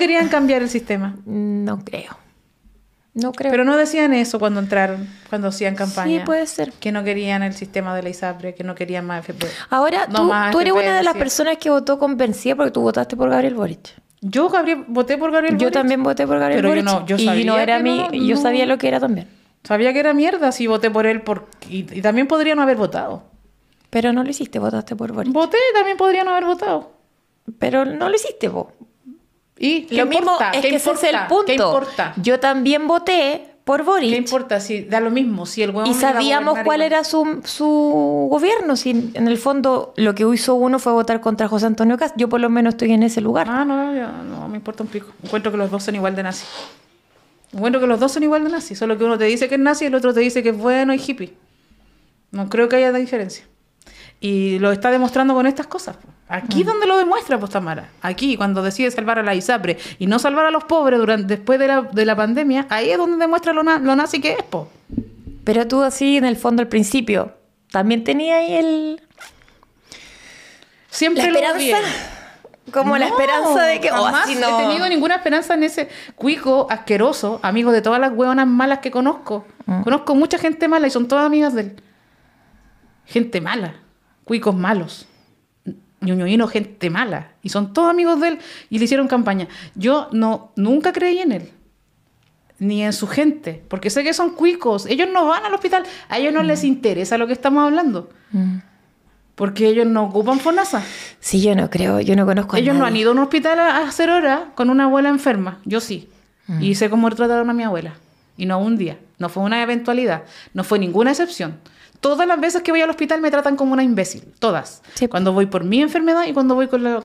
querían cambiar el sistema. No creo. No creo. Pero no decían eso cuando entraron, cuando hacían campaña. Sí, puede ser. Que no querían el sistema de la ISAPRE, que no querían más FP. Ahora, tú, eres una de las personas que votó convencida porque tú votaste por Gabriel Boric. Yo Gabriel, voté por Gabriel Boric. Yo también voté por Gabriel pero Boric. Yo no, yo sabía y no era mi, yo sabía lo que era también. Sabía que era mierda si voté por él y, también podría no haber votado. Pero no lo hiciste, votaste por Boric. Voté también podría no haber votado. Pero no lo hiciste vos. Y lo mismo es que ese es el punto. Yo también voté por Boris. ¿Qué importa? Si da lo mismo, si el Y sabíamos cuál era su, gobierno. Si en el fondo lo que hizo uno fue votar contra José Antonio Cast. Yo por lo menos estoy en ese lugar. Ah, no, no, no me importa un pico. Encuentro que los dos son igual de nazi. Encuentro que los dos son igual de nazi. Solo que uno te dice que es nazi y el otro te dice que es bueno y hippie. No creo que haya diferencia. Y lo está demostrando con estas cosas. Aquí es donde lo demuestra postamara Aquí, cuando decide salvar a la ISAPRE y no salvar a los pobres durante, después de la, de la pandemia, ahí es donde demuestra lo, lo nazi que es. Po. Pero tú así, en el fondo, al principio, también tenía ahí el... Siempre la esperanza. Como la esperanza de que... Oh, no. he tenido ninguna esperanza en ese cuico asqueroso, amigo de todas las hueonas malas que conozco. Mm. Conozco mucha gente mala y son todas amigas de él. Gente mala cuicos malos, ñoñoíno gente mala, y son todos amigos de él y le hicieron campaña. Yo no, nunca creí en él, ni en su gente, porque sé que son cuicos, ellos no van al hospital, a ellos no les mm. interesa lo que estamos hablando. Mm. Porque ellos no ocupan FONASA. Sí, yo no creo, yo no conozco a Ellos no han ido a un hospital a hacer horas con una abuela enferma, yo sí. Mm. Y sé cómo trataron a mi abuela y no un día. No fue una eventualidad, no fue ninguna excepción. Todas las veces que voy al hospital me tratan como una imbécil, todas. Cuando voy por mi enfermedad y cuando voy con la